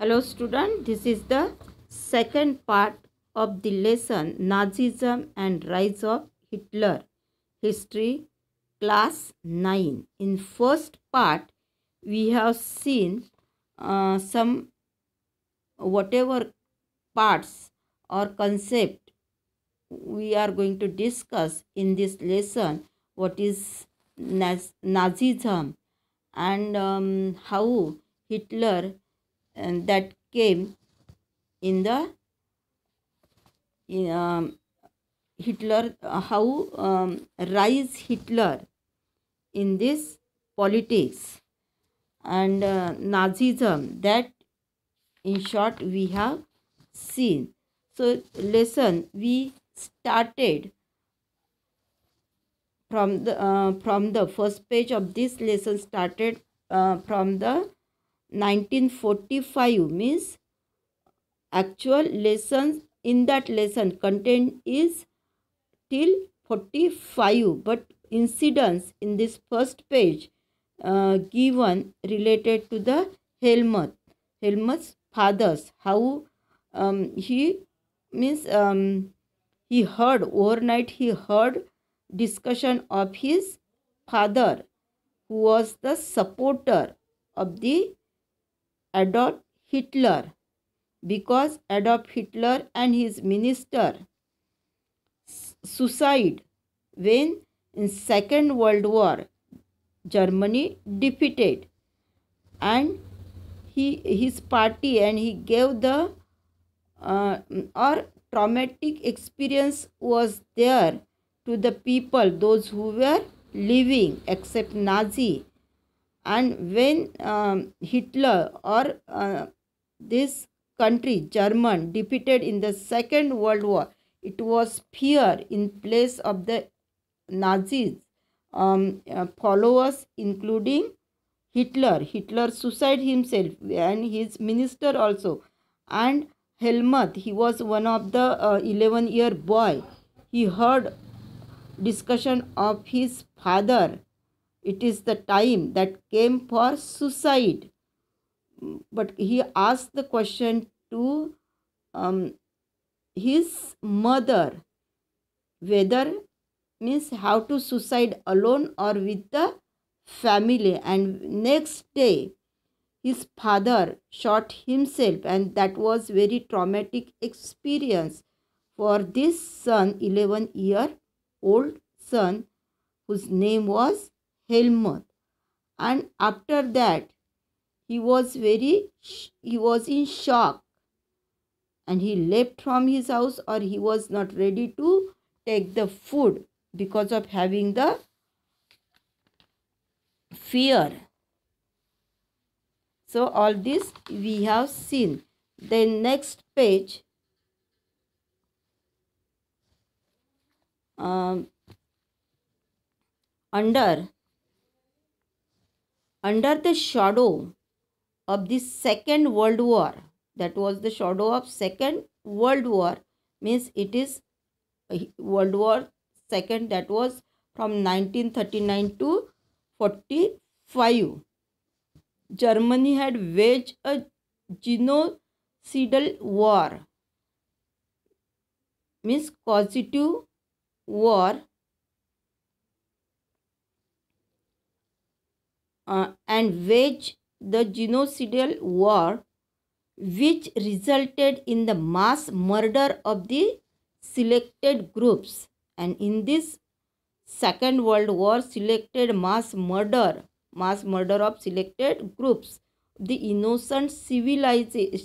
Hello student, this is the second part of the lesson Nazism and Rise of Hitler History class 9. In first part we have seen uh, some whatever parts or concept we are going to discuss in this lesson what is Naz Nazism and um, how Hitler and that came in the in, um, Hitler, uh, how um, rise Hitler in this politics and uh, Nazism that in short we have seen. So lesson we started from the uh, from the first page of this lesson started uh, from the 1945 means actual lessons in that lesson content is till 45 but incidents in this first page uh, given related to the helmet helmet's fathers how um, he means um, he heard overnight he heard discussion of his father who was the supporter of the Adolf Hitler because Adolf Hitler and his minister suicide when in second world war germany defeated and he his party and he gave the uh, or traumatic experience was there to the people those who were living except nazi and when um, hitler or uh, this country german defeated in the second world war it was fear in place of the nazis um, uh, followers including hitler hitler suicide himself and his minister also and helmut he was one of the uh, 11 year boy he heard discussion of his father it is the time that came for suicide. But he asked the question to um, his mother whether means how to suicide alone or with the family. And next day, his father shot himself, and that was very traumatic experience for this son, 11 year old son, whose name was helmet and after that he was very he was in shock and he left from his house or he was not ready to take the food because of having the fear so all this we have seen The next page um, under under the shadow of the second world war that was the shadow of second world war means it is eh, world war second that was from 1939 to 45 germany had waged a genocidal war means causative war uh, and waged the genocidal war which resulted in the mass murder of the selected groups and in this second world war selected mass murder mass murder of selected groups the innocent civilians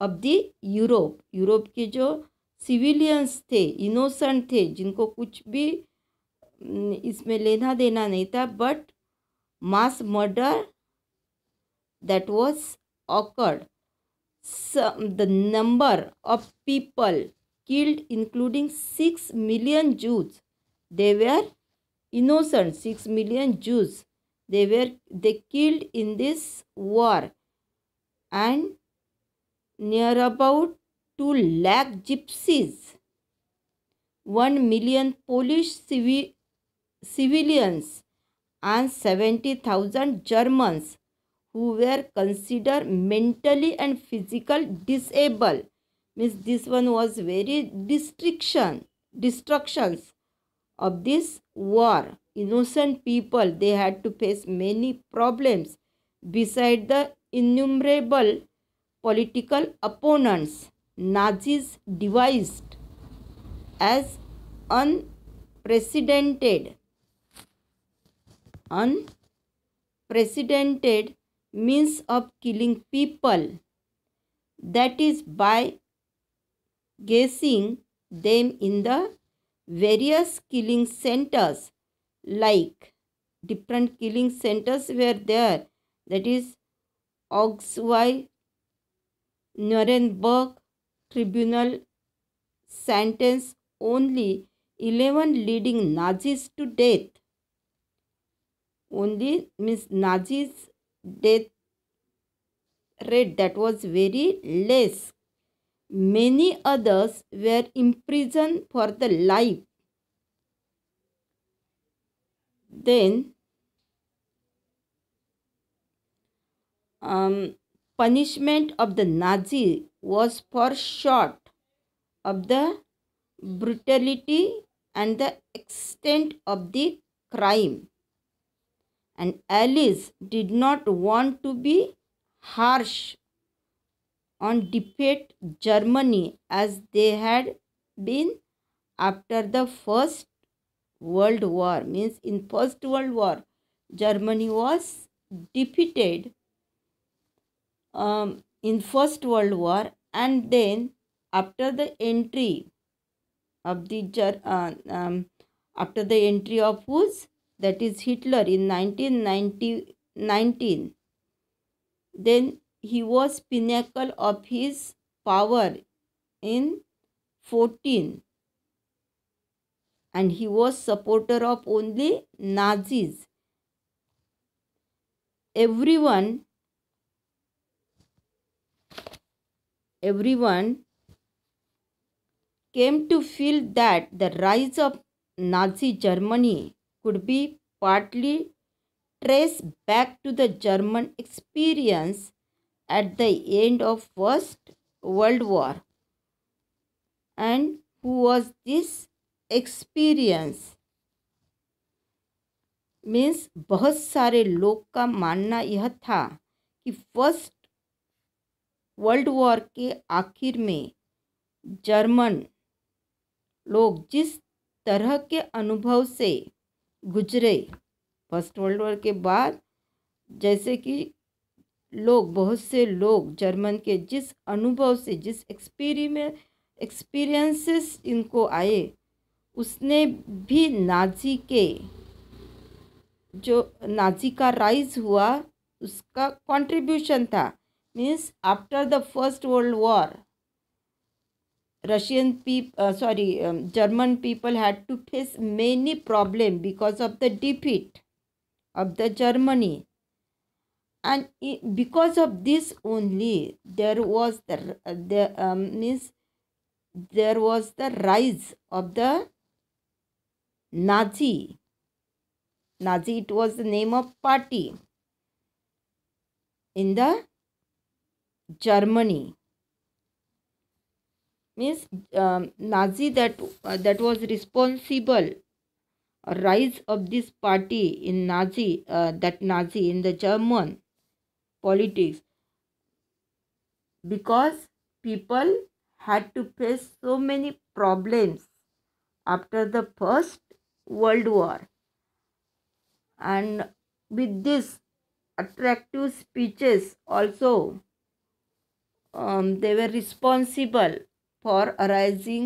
of the europe europe ke jo civilians the innocent the jinko kuch bhi इसमें लेना देना नहीं था but mass murder that was occurred the number of people killed including six million Jews they were innocent six million Jews they were they killed in this war and near about two lakh gypsies one million Polish civi civilians and 70,000 Germans who were considered mentally and physical disabled. Means this one was very destruction, destructions of this war. Innocent people, they had to face many problems beside the innumerable political opponents Nazis devised as unprecedented unprecedented means of killing people, that is, by gassing them in the various killing centers, like different killing centers were there, that is, Augsburg, Nuremberg tribunal sentenced only 11 leading Nazis to death only means Nazi's death rate that was very less. Many others were imprisoned for the life. Then um, punishment of the Nazi was for short of the brutality and the extent of the crime and Alice did not want to be harsh on defeat Germany as they had been after the first world war means in first world war Germany was defeated um, in first world war and then after the entry of the uh, um, after the entry of whose that is Hitler, in 1919. Then he was pinnacle of his power in 14 and he was supporter of only nazis everyone everyone came to feel that the rise of nazi germany could be partly traced back to the German experience at the end of First World War. And who was this experience? Means बहुत सारे लोग का मानना यह था कि first world war के आखिर में जर्मन लोग जिस तरह के अनुभव से गुजरे फर्स्ट वर्ल्ड वॉर के बाद जैसे कि लोग बहुत से लोग जर्मन के जिस अनुभव से जिस एक्सपीरियमें एक्सपीरियंसेस इनको आए उसने भी नाजी के जो नाजी का राइज हुआ उसका कंट्रीब्यूशन था means after the first world war Russian people, uh, sorry, um, German people had to face many problems because of the defeat of the Germany. And because of this only, there was the, the um, means there was the rise of the Nazi. Nazi, it was the name of party in the Germany means um, Nazi that uh, that was responsible uh, rise of this party in Nazi uh, that Nazi in the German politics because people had to face so many problems after the first world war and with this attractive speeches also um, they were responsible for arising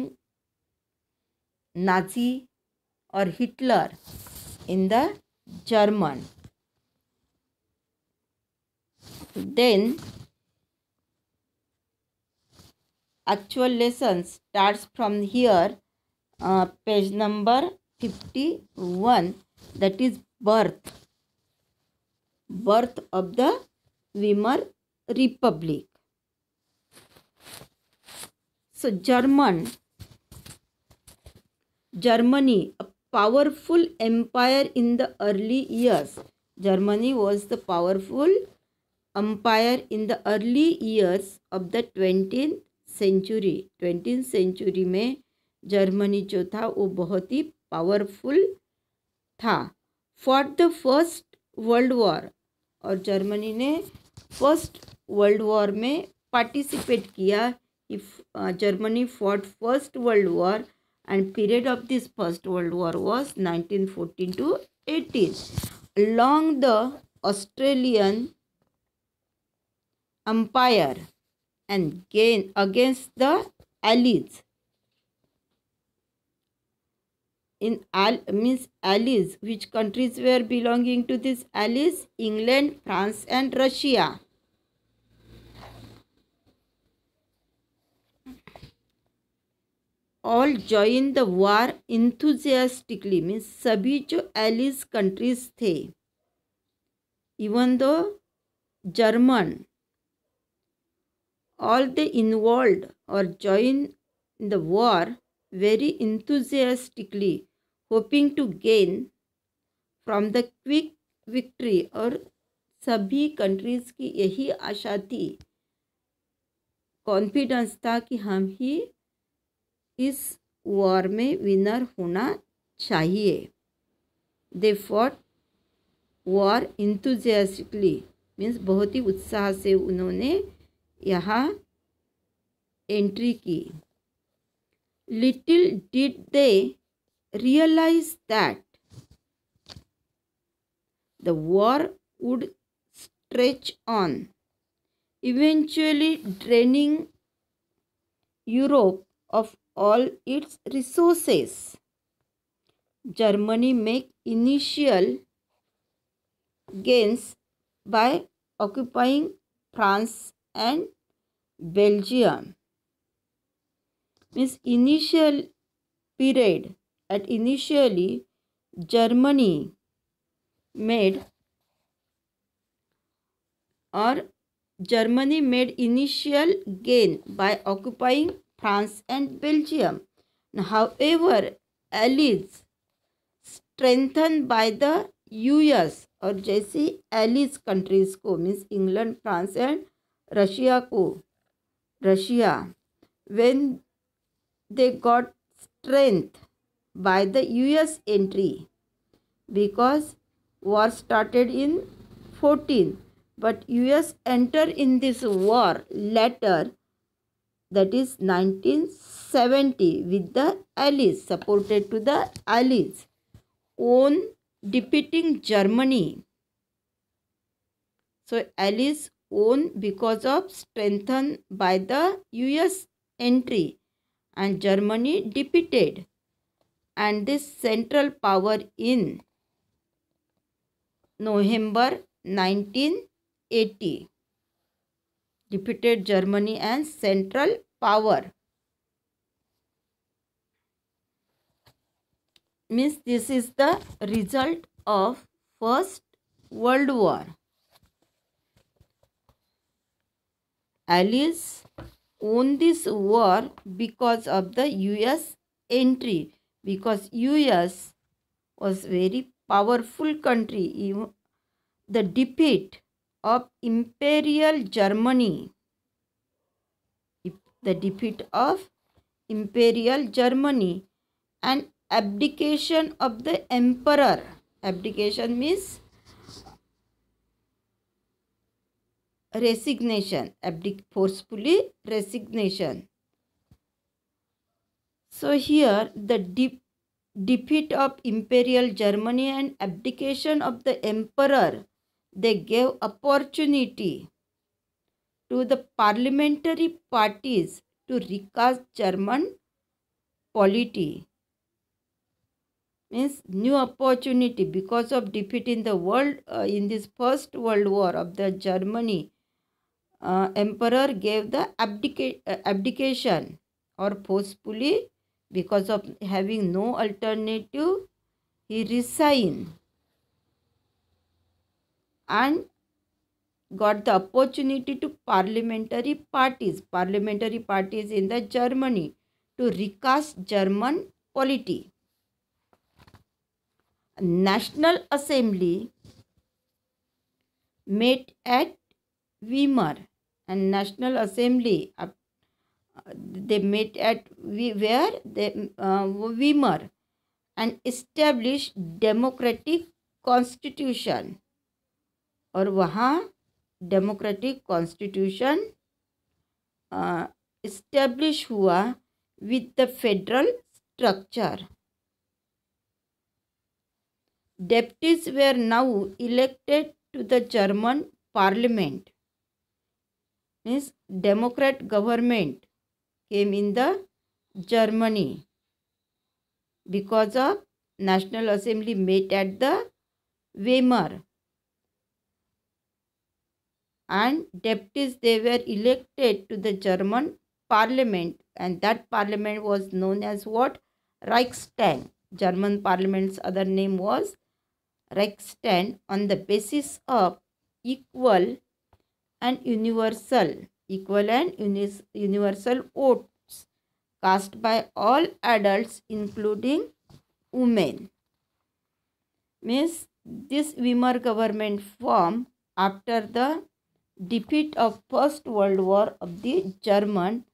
Nazi or Hitler in the German. Then actual lesson starts from here uh, page number 51 that is birth birth of the Weimar Republic German Germany a powerful empire in the early years Germany was the powerful empire in the early years of the twenty century twenty century में Germany जो था वो बहुत ही powerful था for the first world war और Germany ने first world war में पार्टिसिपेट किया if uh, Germany fought First World War and period of this First World War was 1914 to 18. Along the Australian Empire and gain against the Allies. in Al means allies which countries were belonging to this allies england france and russia all join the war enthusiastically means सभी जो allies countries थे even though German all the involve और join the war very enthusiastically hoping to gain from the quick victory और सभी countries की यही आशा थी confidence था कि हम ही इस वॉर में विनर होना चाहिए they fought war enthusiastically means बहुत ही उत्साह से उन्होंने यहाँ एंट्री की little did they realise that the war would stretch on eventually draining Europe of all its resources. Germany make initial gains by occupying France and Belgium. Means initial period at initially Germany made or Germany made initial gain by occupying France and Belgium. However, allies strengthened by the US or Jesse allies countries ko, means England, France and Russia Co Russia, when they got strength by the US entry because war started in 14 but US enter in this war later that is 1970 with the Allies, supported to the Allies, on defeating Germany. So Allies won because of strengthened by the US entry and Germany defeated and this central power in November 1980 defeated Germany as Central Power. Means this is the result of First World War. Allies won this war because of the US entry because US was very powerful country the defeat of Imperial Germany. The defeat of Imperial Germany and abdication of the emperor. Abdication means resignation. Abdic forcefully resignation. So here the de defeat of Imperial Germany and abdication of the emperor they gave opportunity to the parliamentary parties to recast German polity. Means new opportunity because of defeat in the world uh, in this first world war of the Germany. Uh, emperor gave the abdica uh, abdication or forcefully because of having no alternative he resigned and got the opportunity to parliamentary parties, parliamentary parties in the Germany to recast German polity. National Assembly met at Weimar and National Assembly uh, they met at where they uh, Weimar and established democratic constitution और वहाँ democratic constitution establish हुआ with the federal structure deputies were now elected to the German parliament means democrat government came in the Germany because of national assembly met at the Weimar and deputies they were elected to the German parliament and that parliament was known as what Reichstag German parliament's other name was Reichstag on the basis of equal and universal equal and unis, universal votes cast by all adults including women means this Weimar government formed after the defeat of First World War of the German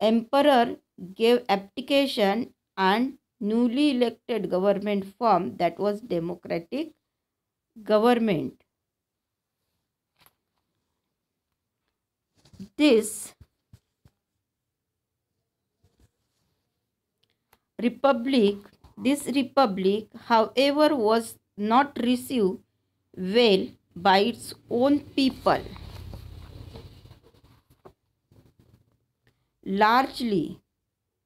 Emperor gave abdication and newly elected government form that was democratic government. This republic, this republic, however, was not received well by its own people. Largely,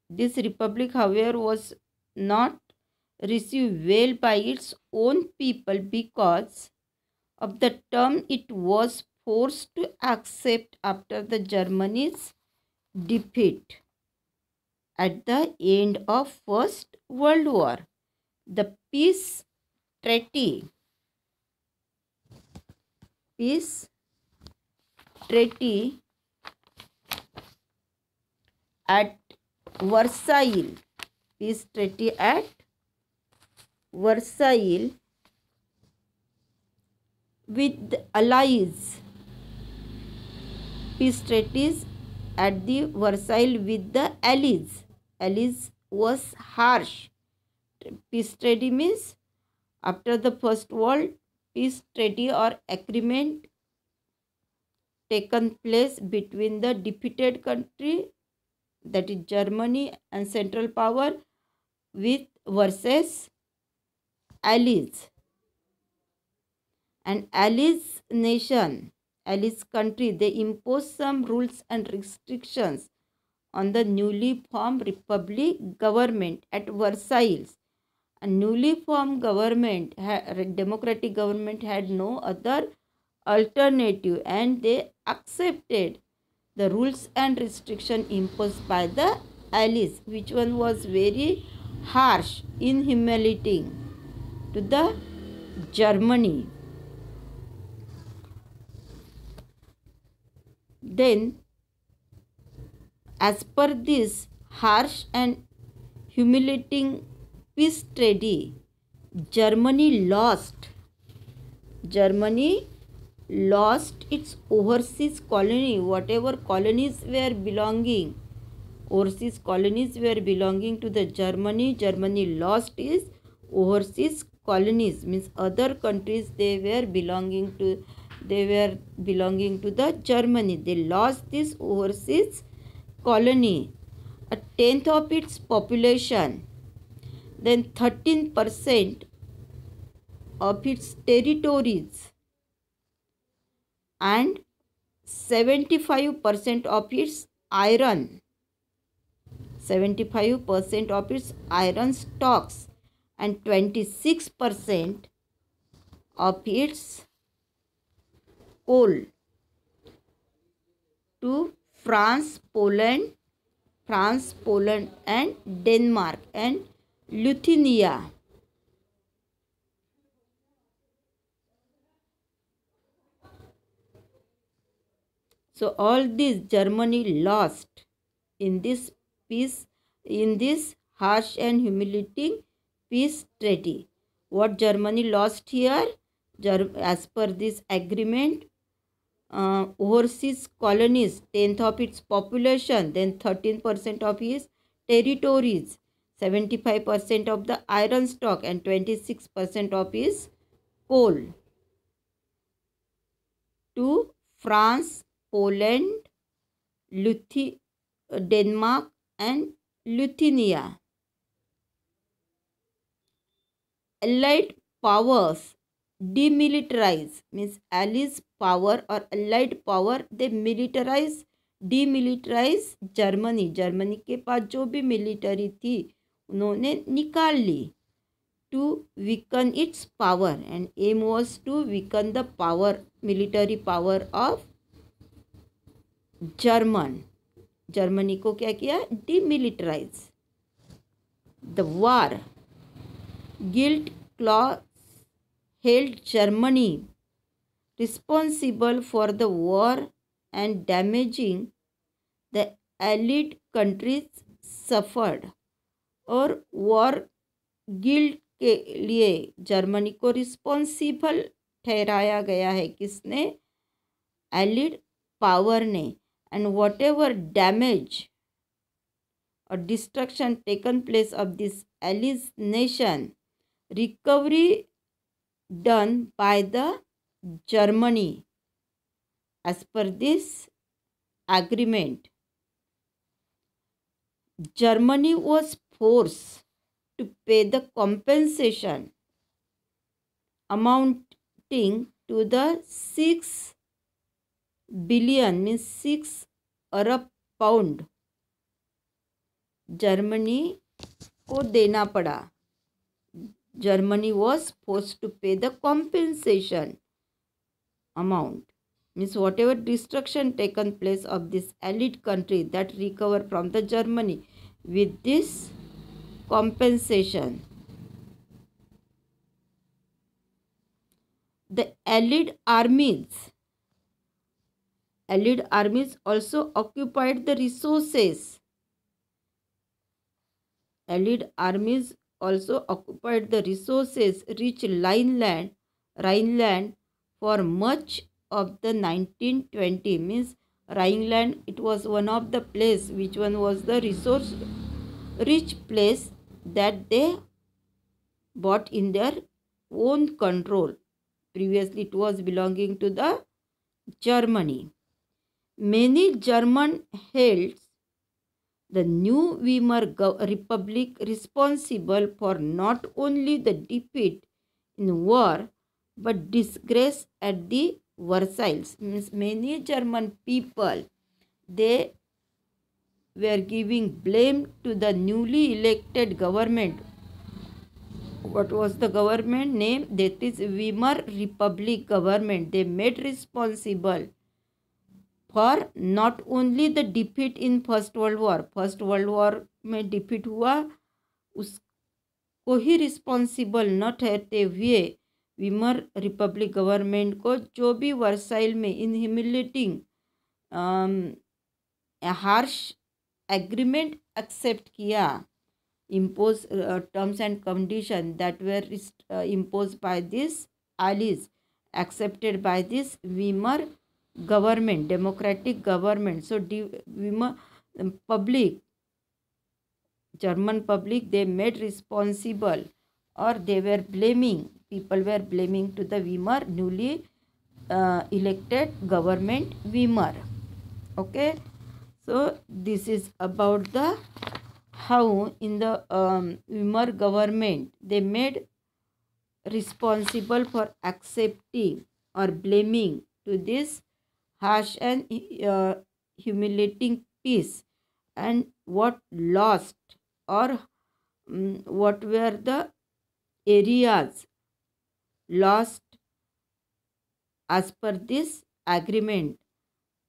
this republic, however, was not received well by its own people because of the term it was forced to accept after the Germany's defeat at the end of First World War. The peace treaty is treaty at Versailles. Peace treaty at Versailles with the allies. Peace treaties at the Versailles with the allies. Allies was harsh. Peace treaty means after the First World peace treaty or agreement taken place between the defeated country that is Germany and Central Power with versus allies and allies nation allies country they impose some rules and restrictions on the newly formed republic government at Versailles a newly formed government, democratic government, had no other alternative and they accepted the rules and restriction imposed by the allies, which one was very harsh, inhumiliating to the Germany. Then, as per this harsh and humiliating peace treaty, Germany lost. Germany lost its overseas colony, whatever colonies were belonging. Overseas colonies were belonging to the Germany. Germany lost its overseas colonies means other countries they were belonging to they were belonging to the Germany. They lost this overseas colony. A tenth of its population then 13% of its territories and 75% of its iron 75% of its iron stocks and 26% of its coal to France, Poland, France, Poland and Denmark and Lutinia. So all this Germany lost in this peace, in this harsh and humiliating peace treaty. What Germany lost here, as per this agreement, uh, overseas colonies, tenth of its population, then thirteen percent of its territories, 75% of the iron stock and 26% of his coal to France, Poland, Luthi Denmark and Lithuania. Allied powers demilitarize means Allies power or allied power they militarize demilitarize Germany. Germany के पास जो भी military थी उन्होंने निकाल ली to weaken its power and aim was to weaken the power military power of German Germany को क्या किया demilitarise the war guilt clause held Germany responsible for the war and damaging the allied countries suffered और war guilt के लिए Germany को responsible ठहराया गया है किसने एलिड पावर ने एंड वॉट एवर डैमेज और destruction taken place of this allies nation recovery done by the Germany as per this agreement Germany was force to pay the compensation amounting to the six billion means six अरब pound Germany को देना पड़ा Germany was force to pay the compensation amount means whatever destruction taken place of this allied country that recover from the Germany with this compensation. The Allied armies Allied armies also occupied the resources. Allied armies also occupied the resources rich Rhineland, Rhineland for much of the 1920 means Rhineland it was one of the place which one was the resource rich place that they bought in their own control. Previously, it was belonging to the Germany. Many German held the new Weimar Republic responsible for not only the defeat in war but disgrace at the Versailles. Means many German people they were giving blame to the newly elected government. What was the government name? That is Weimar Republic government. They made responsible for not only the defeat in First World War. First World War mein defeat hua us उसको ही responsible न ठहरते हुए विमर Republic government को जो भी Versailles में humiliating harsh agreement accept किया impose terms and condition that were impose by this allies accepted by this Weimar government democratic government so the Weimar public German public they made responsible और they were blaming people were blaming to the Weimar newly elected government Weimar okay so this is about the how in the um, Umar government they made responsible for accepting or blaming to this harsh and uh, humiliating peace and what lost or um, what were the areas lost as per this agreement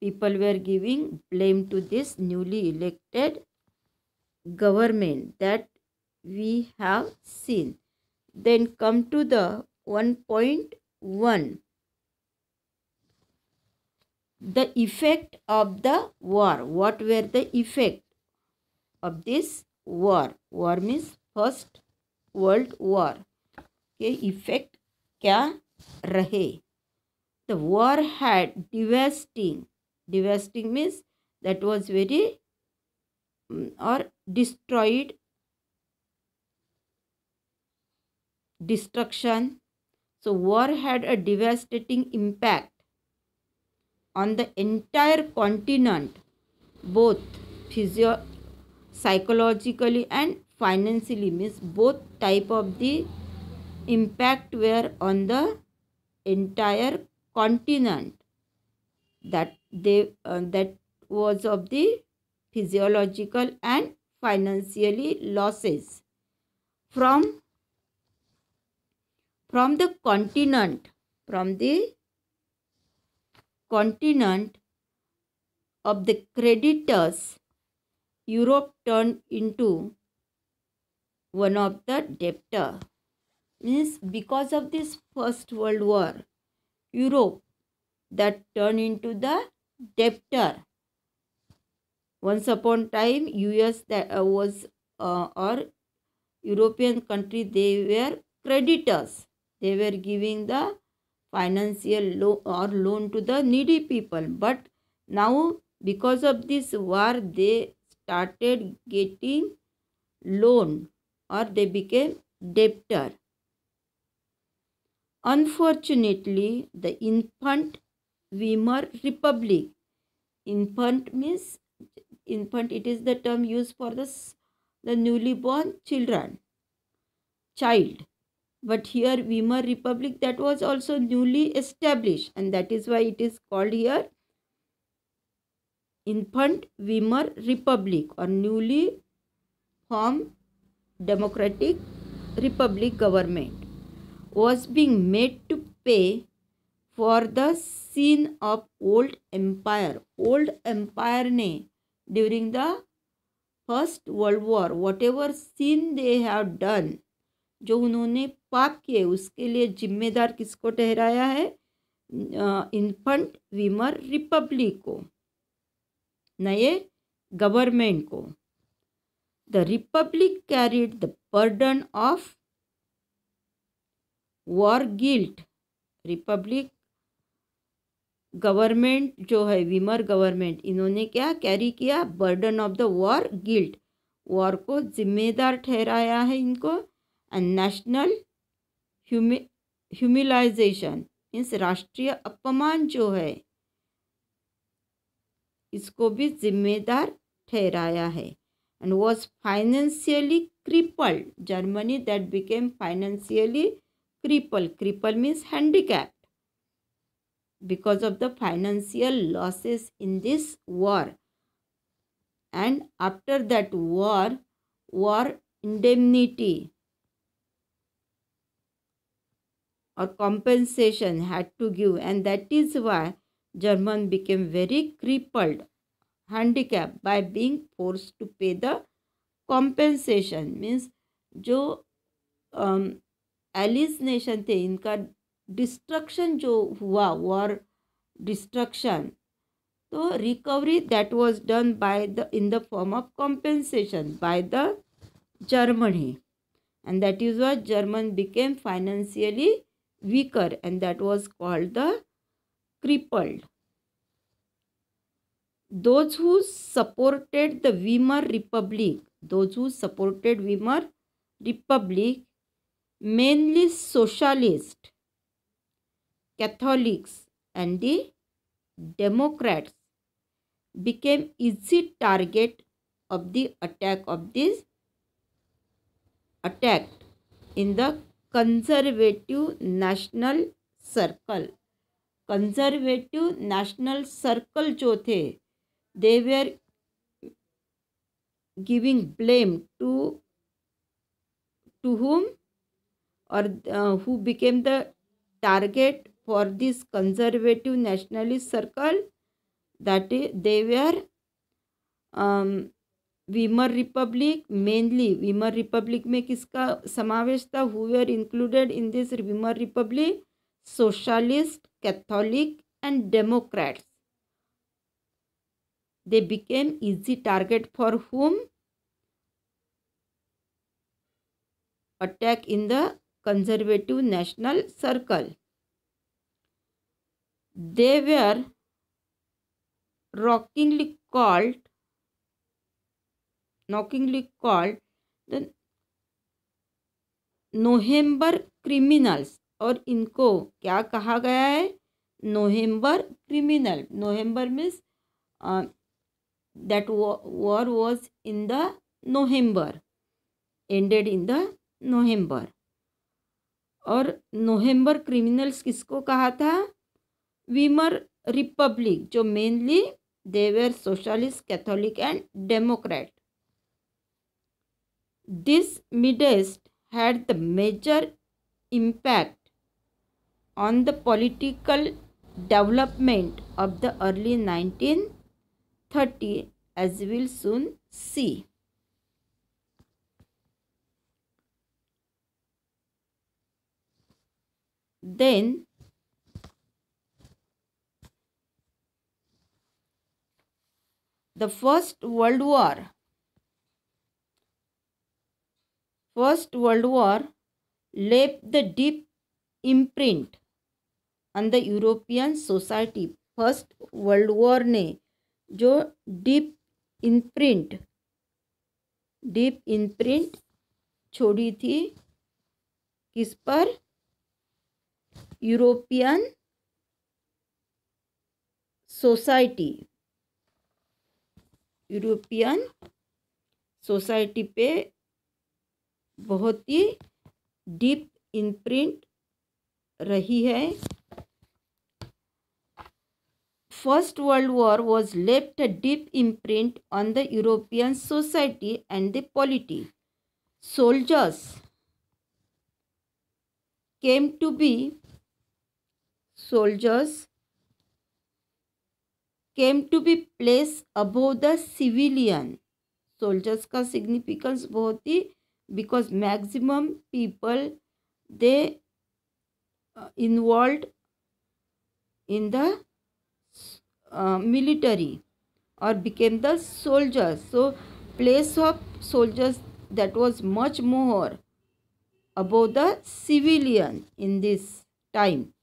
people were giving blame to this newly elected government that we have seen then come to the 1.1 the effect of the war what were the effect of this war war means first world war The effect? क्या रहे Devastating means that was very mm, or destroyed. Destruction. So war had a devastating impact on the entire continent, both physio psychologically and financially means both type of the impact were on the entire continent that they uh, that was of the physiological and financially losses from from the continent from the continent of the creditors Europe turned into one of the debtor means because of this first world war Europe that turn into the debtor. Once upon time, US that uh, was uh, or European country, they were creditors. They were giving the financial loan or loan to the needy people. But now, because of this war, they started getting loan or they became debtor. Unfortunately, the infant Weimar Republic. Infant means infant. It is the term used for the, the newly born children. Child. But here Weimar Republic that was also newly established and that is why it is called here infant Weimar Republic or newly formed democratic republic government was being made to pay for the sin of old empire old ने during the first world war whatever sin they have done जो उन्होंने पाप किए उसके लिए जिम्मेदार किसको ठहराया है इन्फंट वीमर रिपब्लिक को नए गवर्नमेंट को the republic carried the burden of war guilt republic government जो है विमर गवर्नमेंट इन्होंने क्या कैरी किया burden of the war guilt war को जिम्मेदार ठहराया है इनको एंड नेशनल ह्यूमिलाइजेशन मीन्स राष्ट्रीय अपमान जो है इसको भी जिम्मेदार ठहराया है and was financially cripple Germany that became financially cripple cripple means cap because of the financial losses in this war. And after that war, war indemnity or compensation had to give and that is why German became very crippled, handicapped by being forced to pay the compensation. Means जो allies um, nation थे इनका destruction जो हुआ war destruction तो recovery that was done by the in the form of compensation by the Germany and that is व German became financially weaker and that was called the crippled those who supported the Weimar Republic those who supported Weimar Republic mainly socialist Catholics and the Democrats became easy target of the attack of this attack in the conservative national circle conservative national circle जो थे were giving blame to to whom or uh, who became the target for this conservative nationalist circle that they were um, Weimar Republic mainly Weimar Republic में किसका समावेश था who are included in this Weimar Republic socialist Catholic and democrats they became easy target for whom attack in the conservative national circle they were rockingly called knockingly called the november और इनको क्या कहा गया है November criminal November means that war was in the November ended in the November और November criminals किसको कहा था वीमर रिपब्लिक जो mainly they were socialist Catholic and democrat this mindset had the major impact on the political development of the early nineteen thirty as will soon see then the first world war first world war left the deep imprint on the european society first world war ने जो deep इनप्रिंट deep इनप्रिंट छोड़ी थी किस पर European society European society पे बहुत ही deep imprint रही है first world war was left a deep imprint on the European society and the polity soldiers came to be soldiers came to be placed above the civilian soldiers का significance बहुत because maximum people they uh, involved in the uh, military or became the soldiers so place of soldiers that was much more above the civilian in this time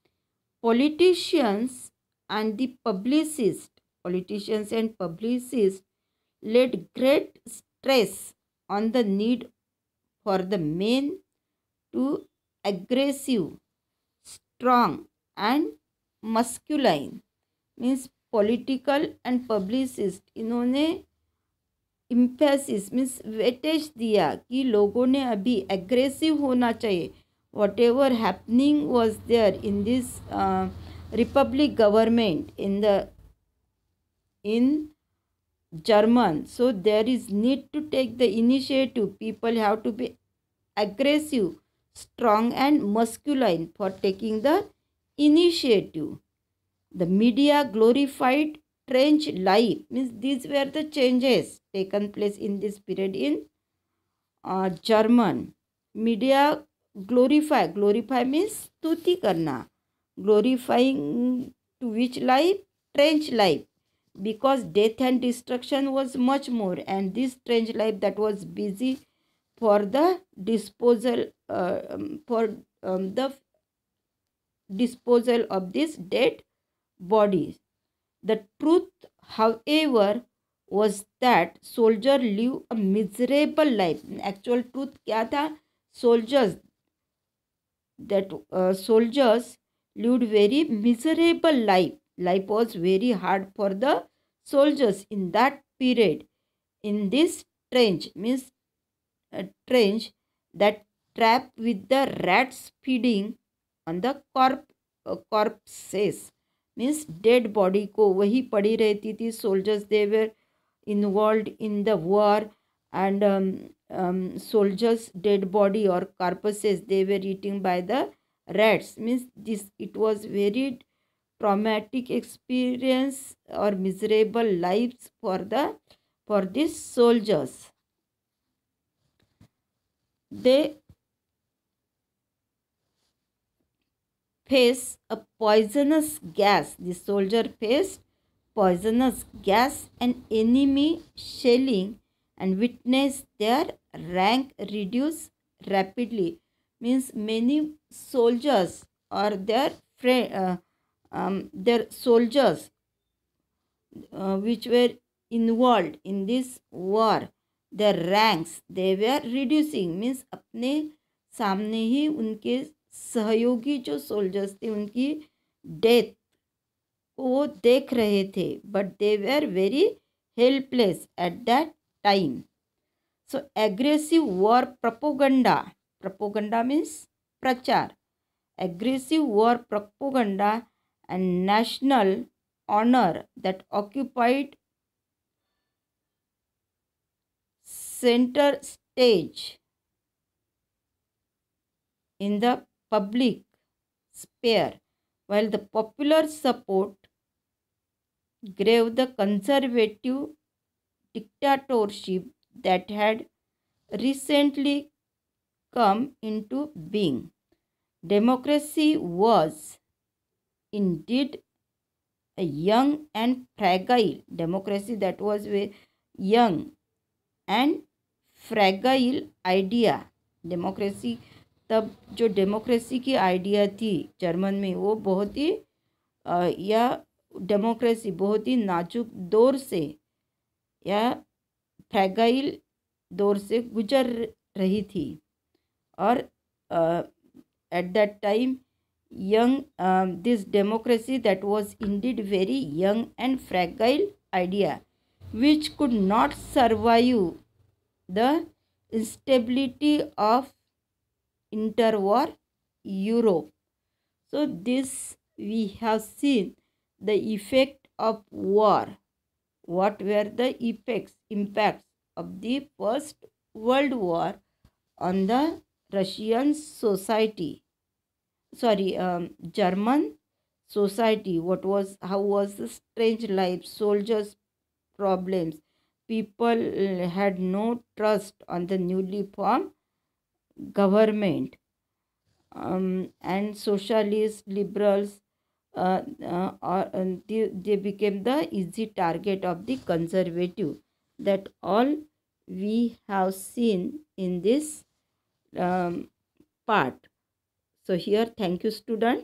politicians and the publicists politicians and publicists laid great stress on the need for the men to aggressive, strong and masculine means political and publicist इन्होंने emphasis means weightage दिया कि लोगों ने अभी aggressive होना चाहिए whatever happening was there in this republic government in the in German. So there is need to take the initiative. People have to be aggressive, strong and masculine for taking the initiative. The media glorified trench life. Means these were the changes taken place in this period in uh, German. Media glorify. Glorify means stuti karna. Glorifying to which life? Trench life because death and destruction was much more and this strange life that was busy for the disposal uh, um, for um, the disposal of this dead bodies the truth however was that soldier live a miserable life actual truth kya tha soldiers that uh, soldiers lived very miserable life Life was very hard for the soldiers in that period. In this trench, means uh, trench, that trap with the rats feeding on the corp, uh, corpses, means dead body को वही पड़ी रहती थी soldiers they were involved in the war and um, um, soldiers dead body or corpses they were eating by the rats means this it was very traumatic experience or miserable lives for the for these soldiers they face a poisonous gas the soldier faced poisonous gas and enemy shelling and witnessed their rank reduce rapidly means many soldiers or their friend uh, um, their soldiers uh, which were involved in this war their ranks they were reducing means अपने सामने ही उनके सहयोगी जो soldiers थे उनकी death को वो देख रहे थे but they were very helpless at that time so aggressive war propaganda propaganda means प्रचार aggressive war propaganda and national honor that occupied center stage in the public sphere while the popular support gave the conservative dictatorship that had recently come into being. Democracy was indeed a young and fragile democracy that was a young and fragile idea democracy तब जो democracy की idea थी German में वो बहुत ही या democracy बहुत ही नाजुक दौर से या फ्रेगाइल दौर से गुजर रही थी और at that time young um, this democracy that was indeed very young and fragile idea which could not survive the instability of interwar Europe. So this we have seen the effect of war. What were the effects, impacts of the First World War on the Russian society? sorry um, german society what was how was the strange life soldiers problems people uh, had no trust on the newly formed government um, and socialists liberals uh, uh, uh, they, they became the easy target of the conservative that all we have seen in this um, part so here thank you student.